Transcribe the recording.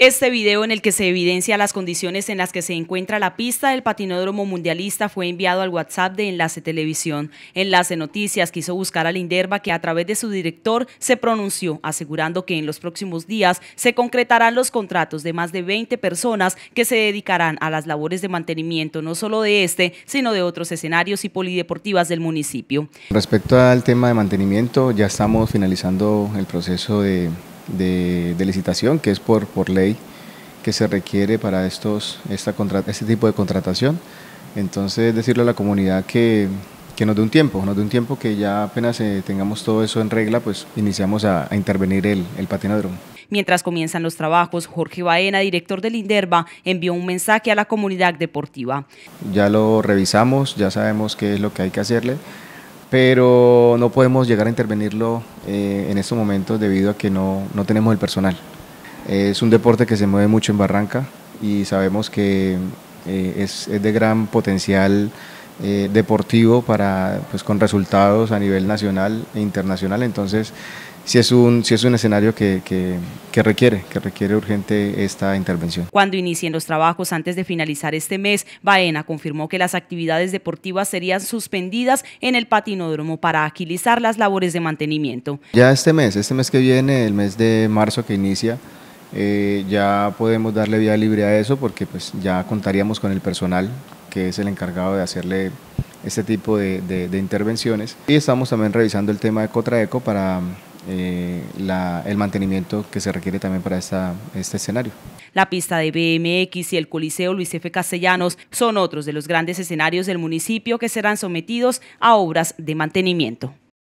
Este video en el que se evidencia las condiciones en las que se encuentra la pista del patinódromo mundialista fue enviado al WhatsApp de Enlace Televisión. Enlace Noticias quiso buscar a Linderba que a través de su director se pronunció, asegurando que en los próximos días se concretarán los contratos de más de 20 personas que se dedicarán a las labores de mantenimiento no solo de este, sino de otros escenarios y polideportivas del municipio. Respecto al tema de mantenimiento, ya estamos finalizando el proceso de de, licitación, que es por, por ley que se requiere para estos, esta este tipo de contratación. Entonces, decirle a la comunidad que, que nos dé un tiempo, nos dé un tiempo que ya apenas eh, tengamos todo eso en regla, pues iniciamos a, intervenir el, el Mientras comienzan los trabajos, Jorge Baena, director del INDERVA, envió un mensaje a la comunidad deportiva. Ya lo revisamos, ya sabemos qué es lo que hay que hacerle, pero no podemos llegar a intervenirlo eh, en estos momentos debido a que no, tenemos el personal. Es un deporte que se mueve mucho en Barranca y sabemos que eh, es, de gran potencial eh, deportivo para, pues, con resultados a nivel nacional e internacional. Entonces, si es un, si es un escenario que, que, requiere, que requiere urgente esta intervención. Cuando inicien los trabajos antes de finalizar este mes, Baena confirmó que las actividades deportivas serían suspendidas en el patinódromo para agilizar las labores de mantenimiento. Ya este mes, este mes que viene, el mes de marzo que inicia, eh, ya podemos darle vía libre a eso porque pues ya contaríamos con el personal que es el encargado de hacerle este tipo de, de intervenciones. Y estamos también revisando el tema de Cotraeco para eh, el mantenimiento que se requiere también para este escenario. La pista de BMX y el Coliseo Luis F. Castellanos son otros de los grandes escenarios del municipio que serán sometidos a obras de mantenimiento.